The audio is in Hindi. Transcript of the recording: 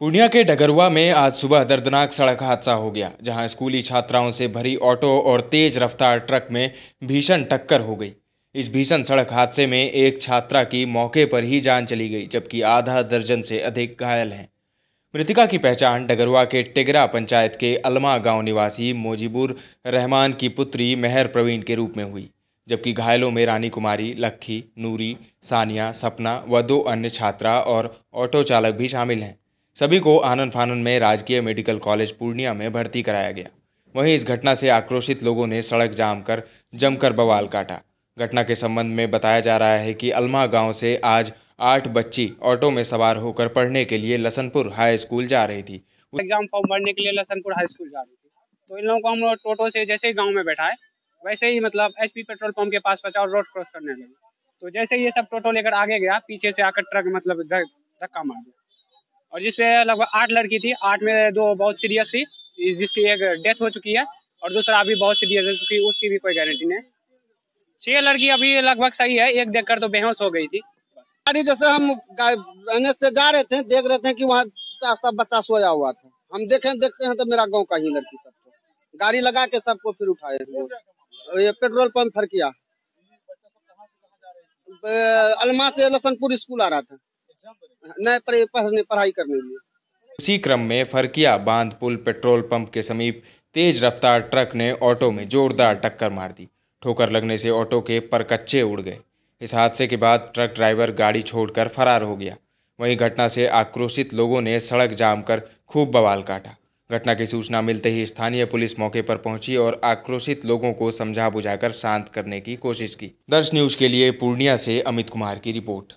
पूर्णिया के डगरुआ में आज सुबह दर्दनाक सड़क हादसा हो गया जहां स्कूली छात्राओं से भरी ऑटो और तेज रफ्तार ट्रक में भीषण टक्कर हो गई इस भीषण सड़क हादसे में एक छात्रा की मौके पर ही जान चली गई जबकि आधा दर्जन से अधिक घायल हैं मृतिका की पहचान डगरुआ के टिगरा पंचायत के अलमा गांव निवासी मोजिबुर रहमान की पुत्री मेहर प्रवीण के रूप में हुई जबकि घायलों में रानी कुमारी लक्खी नूरी सानिया सपना व दो अन्य छात्रा और ऑटो चालक भी शामिल हैं सभी को आनंद फानंद में राजकीय मेडिकल कॉलेज पूर्णिया में भर्ती कराया गया वहीं इस घटना से आक्रोशित लोगों ने सड़क जाम कर जमकर बवाल काटा घटना के संबंध में बताया जा रहा है कि अलमा गांव से आज आठ बच्ची ऑटो में सवार होकर पढ़ने के लिए लसनपुर हाई स्कूल जा रही थी एग्जाम फॉर्म भरने के लिए लसनपुर हाई स्कूल जा रही थी तो इन लोगों को हम लोग टोटो से जैसे ही गाँव में बैठा है वैसे ही मतलब एच पेट्रोल पंप के पास पहुंचा और रोड क्रॉस करने लगे तो जैसे ये सब टोटो लेकर आगे गया पीछे से आकर ट्रक मतलब धक्का मार दिया और जिसपे लगभग आठ लड़की थी आठ में दो बहुत सीरियस थी जिसकी एक डेथ हो चुकी है और दूसरा अभी बहुत सीरियस हो चुकी है उसकी भी कोई गारंटी नहीं छह लड़की अभी लगभग सही है एक देखकर तो बेहोश हो गई थी गाड़ी जैसे हम से जा रहे थे देख रहे थे कि वहाँ सब बच्चा सोया हुआ था हम देखे देखते हैं तो मेरा गाँव का ही लड़की सबको तो। गाड़ी लगा के सबको फिर उठाए ये पेट्रोल पंप किया अलमा से लसनपुर स्कूल आ रहा था नहीं पढ़ाई करने लिए उसी क्रम में फरकिया बांध पुल पेट्रोल पंप के समीप तेज रफ्तार ट्रक ने ऑटो में जोरदार टक्कर मार दी ठोकर लगने से ऑटो के परकच्चे उड़ गए इस हादसे के बाद ट्रक ड्राइवर गाड़ी छोड़कर फरार हो गया वहीं घटना से आक्रोशित लोगों ने सड़क जाम कर खूब बवाल काटा घटना की सूचना मिलते ही स्थानीय पुलिस मौके पर पहुंची और आक्रोशित लोगों को समझा बुझाकर शांत करने की कोशिश की दर्श न्यूज के लिए पूर्णिया से अमित कुमार की रिपोर्ट